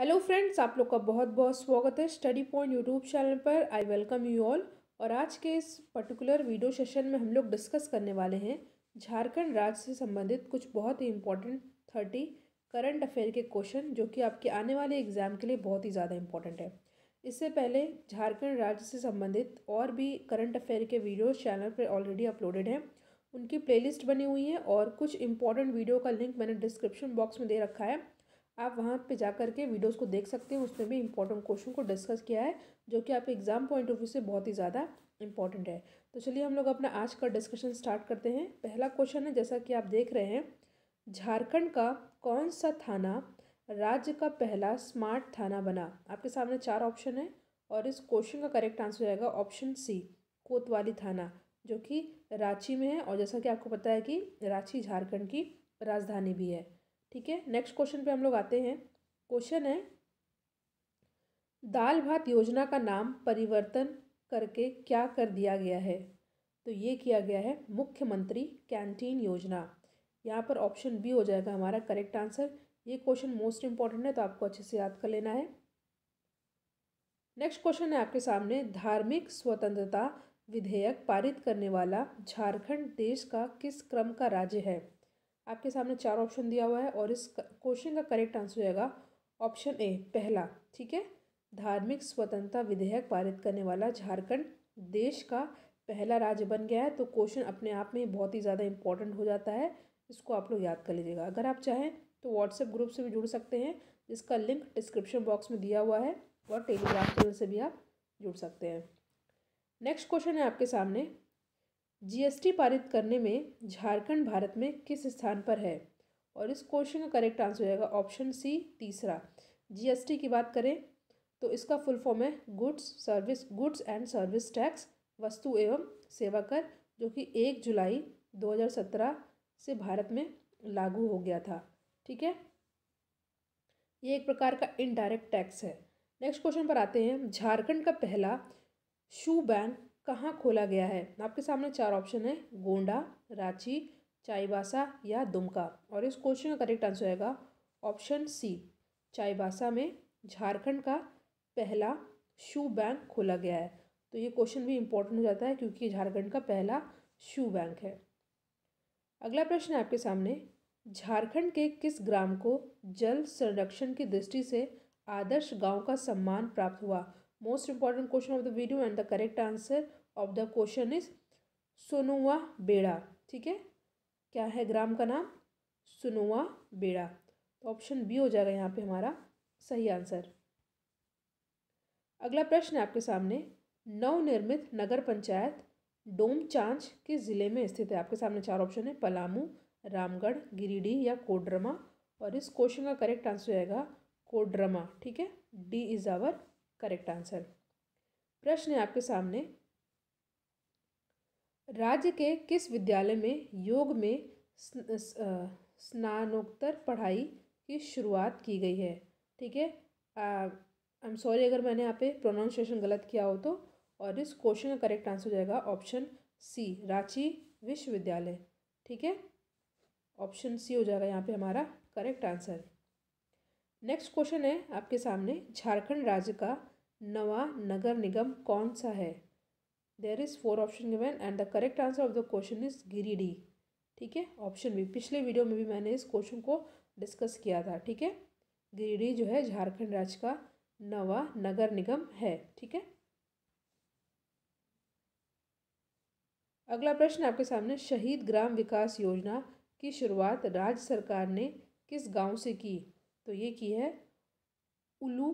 hello friends आप लोग का बहुत बहुत स्वागत है स्टडी पॉइंट यूट्यूब चैनल पर आई वेलकम यू ऑल और आज के इस पर्टिकुलर वीडियो सेशन में हम लोग डिस्कस करने वाले हैं झारखंड राज्य से संबंधित कुछ बहुत ही इंपॉर्टेंट थर्टी करंट अफेयर के क्वेश्चन जो कि आपके आने वाले एग्जाम के लिए बहुत ही ज़्यादा इंपॉर्टेंट है इससे पहले झारखंड राज्य से संबंधित और भी करंट अफेयर के वीडियो चैनल पर ऑलरेडी अपलोडेड हैं उनकी प्लेलिस्ट बनी हुई है और कुछ इंपॉर्टेंट वीडियो का लिंक मैंने डिस्क्रिप्शन बॉक्स में दे रखा है आप वहाँ पे जा कर के वीडियोस को देख सकते हैं उसमें भी इंपॉर्टेंट क्वेश्चन को डिस्कस किया है जो कि आपके एग्जाम पॉइंट ऑफ व्यू से बहुत ही ज़्यादा इंपॉर्टेंट है तो चलिए हम लोग अपना आज का डिस्कशन स्टार्ट करते हैं पहला क्वेश्चन है जैसा कि आप देख रहे हैं झारखंड का कौन सा थाना राज्य का पहला स्मार्ट थाना बना आपके सामने चार ऑप्शन है और इस क्वेश्चन का करेक्ट आंसर रहेगा ऑप्शन सी कोतवाली थाना जो कि रांची में है और जैसा कि आपको पता है कि रांची झारखंड की राजधानी भी है ठीक है नेक्स्ट क्वेश्चन पे हम लोग आते हैं क्वेश्चन है दाल भात योजना का नाम परिवर्तन करके क्या कर दिया गया है तो ये किया गया है मुख्यमंत्री कैंटीन योजना यहाँ पर ऑप्शन बी हो जाएगा हमारा करेक्ट आंसर ये क्वेश्चन मोस्ट इंपॉर्टेंट है तो आपको अच्छे से याद कर लेना है नेक्स्ट क्वेश्चन है आपके सामने धार्मिक स्वतंत्रता विधेयक पारित करने वाला झारखंड देश का किस क्रम का राज्य है आपके सामने चार ऑप्शन दिया हुआ है और इस क्वेश्चन का करेक्ट आंसर हो जाएगा ऑप्शन ए पहला ठीक है धार्मिक स्वतंत्रता विधेयक पारित करने वाला झारखंड देश का पहला राज्य बन गया है तो क्वेश्चन अपने आप में बहुत ही ज़्यादा इंपॉर्टेंट हो जाता है इसको आप लोग याद कर लीजिएगा अगर आप चाहें तो व्हाट्सएप ग्रुप से भी जुड़ सकते हैं जिसका लिंक डिस्क्रिप्शन बॉक्स में दिया हुआ है और टेलीग्राम चैनल से भी आप जुड़ सकते हैं नेक्स्ट क्वेश्चन है आपके सामने जीएसटी पारित करने में झारखंड भारत में किस स्थान पर है और इस क्वेश्चन का करेक्ट आंसर हो जाएगा ऑप्शन सी तीसरा जीएसटी की बात करें तो इसका फुल फॉर्म है goods service goods and service tax वस्तु एवं सेवा कर जो कि एक जुलाई 2017 से भारत में लागू हो गया था ठीक है ये एक प्रकार का इनडायरेक्ट टैक्स है नेक्स्ट क्वेश्चन पर आते हैं झारखंड का पहला शू बैन कहाँ खोला गया है आपके सामने चार ऑप्शन है गोंडा रांची चाईबासा या दुमका और इस क्वेश्चन का करेक्ट आंसर आएगा ऑप्शन सी चाईबासा में झारखंड का पहला शू बैंक खोला गया है तो ये क्वेश्चन भी इम्पोर्टेंट हो जाता है क्योंकि झारखंड का पहला शू बैंक है अगला प्रश्न है आपके सामने झारखंड के किस ग्राम को जल संरक्षण की दृष्टि से आदर्श गांव का सम्मान प्राप्त हुआ most important question of the video and the correct answer of the question is Sunua Beda ठीक है क्या है ग्राम का नाम सुनुआ बेड़ा तो ऑप्शन बी हो जाएगा यहाँ पे हमारा सही आंसर अगला प्रश्न है आपके सामने नवनिर्मित नगर पंचायत डोमचांच के ज़िले में स्थित है आपके सामने चार ऑप्शन है पलामू रामगढ़ गिरिडीह या कोडरमा और इस क्वेश्चन का करेक्ट आंसर आएगा कोडरमा ठीक है D is our correct answer प्रश्न है आपके सामने राज्य के किस विद्यालय में योग में स्नानोत्तर पढ़ाई की शुरुआत की गई है ठीक है आई एम सॉरी अगर मैंने यहाँ पे प्रोनाउंसिएशन गलत किया हो तो और इस क्वेश्चन का करेक्ट आंसर हो जाएगा ऑप्शन सी रांची विश्वविद्यालय ठीक है ऑप्शन सी हो जाएगा यहाँ पे हमारा करेक्ट आंसर नेक्स्ट क्वेश्चन है आपके सामने झारखंड राज्य का नवा नगर निगम कौन सा है there is four option given and the correct answer of the question is Giridih ठीक है ऑप्शन भी पिछले वीडियो में भी मैंने इस क्वेश्चन को डिस्कस किया था ठीक है गिरिडीह जो है झारखंड राज्य का नवा नगर निगम है ठीक है अगला प्रश्न आपके सामने शहीद ग्राम विकास योजना की शुरुआत राज्य सरकार ने किस गांव से की तो ये की है उलू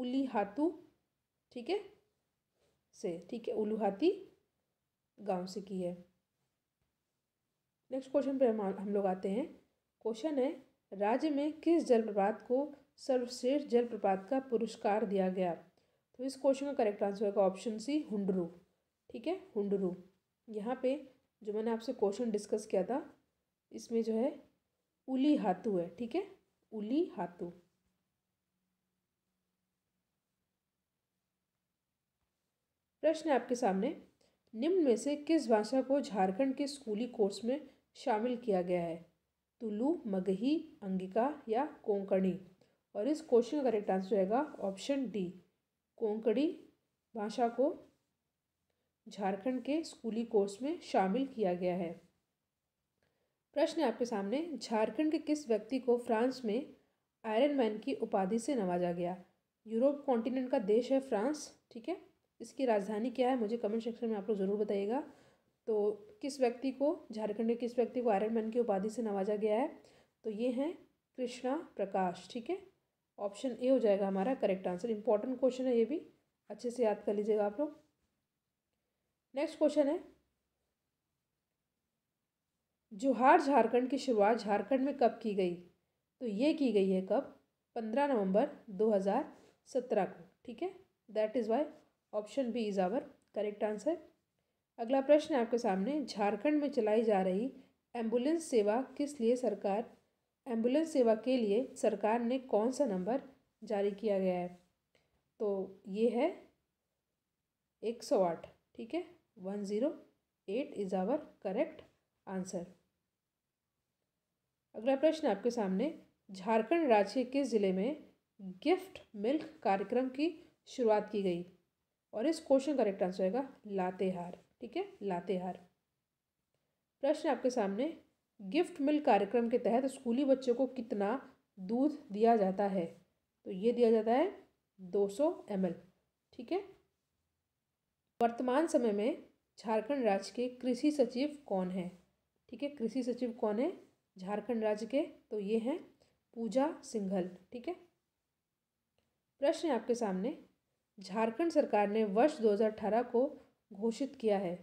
उलीहातू ठीक है से ठीक है उलूहाती गांव से की है नेक्स्ट क्वेश्चन पर हम हम लोग आते हैं क्वेश्चन है राज्य में किस जलप्रपात को सर्वश्रेष्ठ जलप्रपात का पुरस्कार दिया गया तो इस क्वेश्चन का करेक्ट आंसर होगा ऑप्शन सी हुडरू ठीक है हुंडरू यहाँ पे जो मैंने आपसे क्वेश्चन डिस्कस किया था इसमें जो है उली हाथू है ठीक है उली हाथू प्रश्न आपके सामने निम्न में से किस भाषा को झारखंड के स्कूली कोर्स में शामिल किया गया है तुलु मगही अंगिका या कोंकणी और इस क्वेश्चन का करेक्ट आंसर रहेगा ऑप्शन डी कोंकणी भाषा को झारखंड के स्कूली कोर्स में शामिल किया गया है प्रश्न आपके सामने झारखंड के किस व्यक्ति को फ्रांस में आयरन मैन की उपाधि से नवाजा गया यूरोप कॉन्टिनेंट का देश है फ्रांस ठीक है इसकी राजधानी क्या है मुझे कमेंट सेक्शन में आप लोग ज़रूर बताइएगा तो किस व्यक्ति को झारखंड के किस व्यक्ति को आयरन मैन की उपाधि से नवाजा गया है तो ये हैं कृष्णा प्रकाश ठीक है ऑप्शन ए हो जाएगा हमारा करेक्ट आंसर इंपॉर्टेंट क्वेश्चन है ये भी अच्छे से याद कर लीजिएगा आप लोग नेक्स्ट क्वेश्चन है जोहार झारखंड की शुरुआत झारखंड में कब की गई तो ये की गई है कब पंद्रह नवंबर दो हज़ार सत्रह को ठीक है that is why option B is our correct answer अगला प्रश्न है आपके सामने झारखंड में चलाई जा रही एम्बुलेंस सेवा किस लिए सरकार एम्बुलेंस सेवा के लिए सरकार ने कौन सा नंबर जारी किया गया है तो ये है एक सौ आठ ठीक है one zero eight is our correct answer अगला प्रश्न आपके सामने झारखंड राज्य के ज़िले में गिफ्ट मिल्क कार्यक्रम की शुरुआत की गई और इस क्वेश्चन करेक्ट आंसर होगा लातेहार ठीक है लातेहार प्रश्न आपके सामने गिफ्ट मिल कार्यक्रम के तहत स्कूली बच्चों को कितना दूध दिया जाता है तो ये दिया जाता है दो सौ ठीक है वर्तमान समय में झारखंड राज्य के कृषि सचिव कौन है ठीक है कृषि सचिव कौन है झारखंड राज्य के तो ये हैं पूजा सिंघल ठीक है प्रश्न आपके सामने झारखंड सरकार ने वर्ष 2018 को घोषित किया है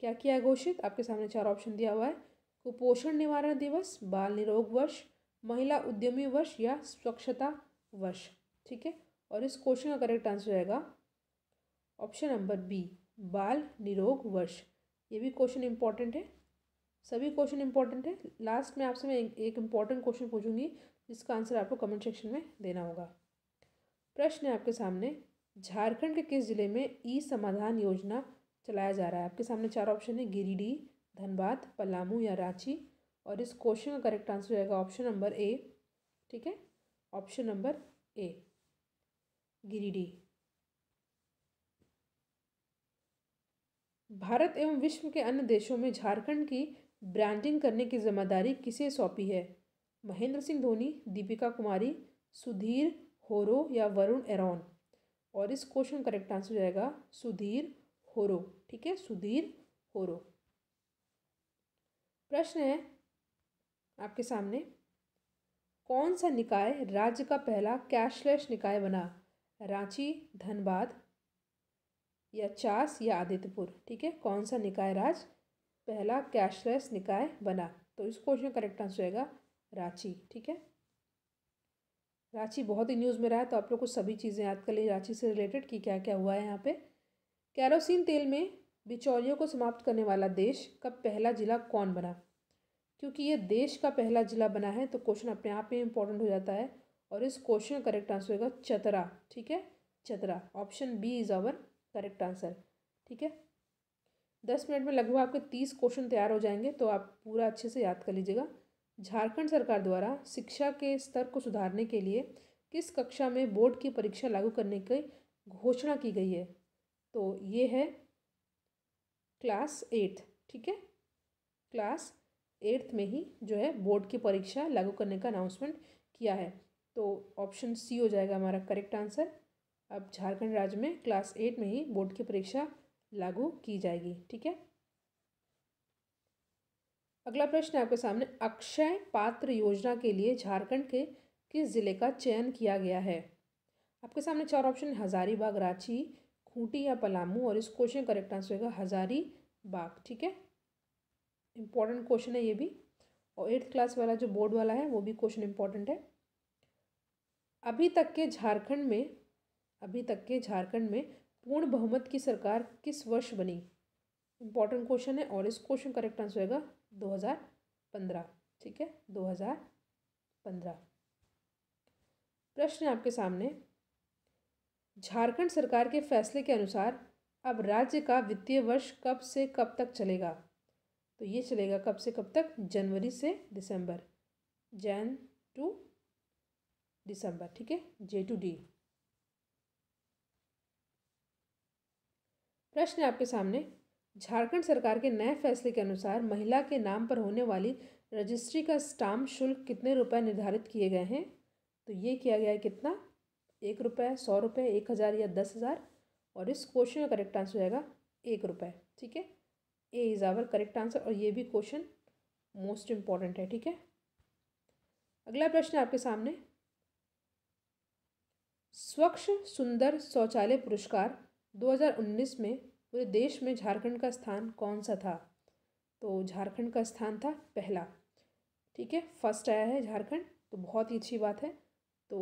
क्या किया है घोषित आपके सामने चार ऑप्शन दिया हुआ है कुपोषण निवारण दिवस बाल निरोग वर्ष महिला उद्यमी वर्ष या स्वच्छता वर्ष ठीक है और इस क्वेश्चन का करेक्ट आंसर रहेगा ऑप्शन नंबर बी बाल निरोग वर्ष ये भी क्वेश्चन इंपॉर्टेंट है सभी क्वेश्चन इंपॉर्टेंट है लास्ट में आपसे मैं एक इम्पॉर्टेंट क्वेश्चन पूछूंगी जिसका आंसर आपको कमेंट सेक्शन में देना होगा प्रश्न है आपके सामने झारखंड के किस ज़िले में ई समाधान योजना चलाया जा रहा है आपके सामने चार ऑप्शन है गिरिडीह धनबाद पलामू या रांची और इस क्वेश्चन का करेक्ट आंसर रहेगा ऑप्शन नंबर ए ठीक है option number A Giridih Bharat एवं विश्व के अन्य देशों में झारखंड की ब्रांडिंग करने की जिम्मेदारी किसे सौंपी है महेंद्र सिंह धोनी दीपिका कुमारी सुधीर होरो या वरुण एरोन और इस क्वेश्चन करेक्ट आंसर हो जाएगा सुधीर होरो ठीक है सुधीर होरो प्रश्न है आपके सामने कौन सा निकाय राज्य का पहला कैशलेस निकाय बना रांची धनबाद या चास या आदित्यपुर ठीक है कौन सा निकाय राज पहला कैशलेस निकाय बना तो इस क्वेश्चन का करेक्ट आंसर जाएगा रांची ठीक है रांची बहुत ही न्यूज़ में रहा है तो आप लोग को सभी चीज़ें याद कर ली रांची से रिलेटेड कि क्या क्या हुआ है यहाँ पे कैरोसिन तेल में बिचौलियों को समाप्त करने वाला देश का पहला ज़िला कौन बना क्योंकि ये देश का पहला ज़िला बना है तो क्वेश्चन अपने आप में इंपॉर्टेंट हो जाता है और इस क्वेश्चन का करेक्ट आंसर होगा चतरा ठीक है Chatra option B is our correct answer ठीक है दस मिनट में लगभग आपके तीस क्वेश्चन तैयार हो जाएंगे तो आप पूरा अच्छे से याद कर लीजिएगा झारखंड सरकार द्वारा शिक्षा के स्तर को सुधारने के लिए किस कक्षा में बोर्ड की परीक्षा लागू करने की घोषणा की गई है तो ये है क्लास एट्थ ठीक है क्लास एट्थ में ही जो है बोर्ड की परीक्षा लागू करने का अनाउंसमेंट किया है तो ऑप्शन सी हो जाएगा हमारा करेक्ट आंसर अब झारखंड राज्य में क्लास एट में ही बोर्ड की परीक्षा लागू की जाएगी ठीक है अगला प्रश्न है आपके सामने अक्षय पात्र योजना के लिए झारखंड के किस ज़िले का चयन किया गया है आपके सामने चार ऑप्शन हज़ारीबाग रांची खूंटी या पलामू और इस क्वेश्चन करेक्ट आंसर होगा हज़ारी बाग ठीक है इंपॉर्टेंट क्वेश्चन है ये भी और एट्थ क्लास वाला जो बोर्ड वाला है वो भी क्वेश्चन इंपॉर्टेंट है अभी तक के झारखंड में अभी तक के झारखंड में पूर्ण बहुमत की सरकार किस वर्ष बनी इंपॉर्टेंट क्वेश्चन है और इस क्वेश्चन करेक्ट आंसर होगा दो हज़ार पंद्रह ठीक है दो हज़ार पंद्रह प्रश्न आपके सामने झारखंड सरकार के फैसले के अनुसार अब राज्य का वित्तीय वर्ष कब से कब तक चलेगा तो ये चलेगा कब से कब तक जनवरी से दिसंबर जैन टू दिसंबर ठीक है जे टू डी प्रश्न आपके सामने झारखंड सरकार के नए फैसले के अनुसार महिला के नाम पर होने वाली रजिस्ट्री का स्टाम्प शुल्क कितने रुपए निर्धारित किए गए हैं तो ये किया गया है कितना एक रुपये सौ रुपये एक हज़ार या दस हज़ार और इस क्वेश्चन का करेक्ट आंसर हो जाएगा एक रुपये ठीक है A is our correct answer और ये भी क्वेश्चन मोस्ट इम्पॉर्टेंट है ठीक है अगला प्रश्न आपके सामने स्वच्छ सुंदर शौचालय पुरस्कार 2019 में पूरे तो देश में झारखंड का स्थान कौन सा था तो झारखंड का स्थान था पहला ठीक है फर्स्ट आया है झारखंड तो बहुत ही अच्छी बात है तो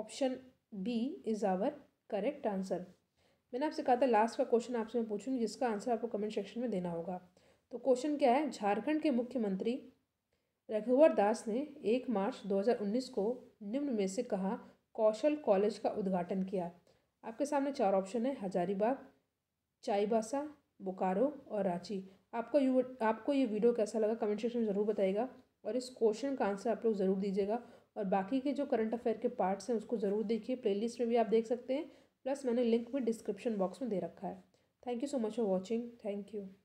option B is our correct answer मैंने आपसे कहा था लास्ट का क्वेश्चन आपसे मैं पूछूंगी जिसका आंसर आपको कमेंट सेक्शन में देना होगा तो क्वेश्चन क्या है झारखंड के मुख्यमंत्री रघुवर दास ने एक मार्च 2019 को निम्न में से कहा कौशल कॉलेज का उद्घाटन किया आपके सामने चार ऑप्शन है हजारीबाग चाईबासा बोकारो और रांची आपको यू आपको ये वीडियो कैसा लगा कमेंट सेक्शन में ज़रूर बताइएगा और इस क्वेश्चन का आंसर आप लोग ज़रूर दीजिएगा और बाकी के जो करंट अफेयर के पार्ट्स हैं उसको ज़रूर देखिए प्लेलिस्ट में भी आप देख सकते हैं प्लस मैंने लिंक भी डिस्क्रिप्शन बॉक्स में दे रखा है thank you so much for watching thank you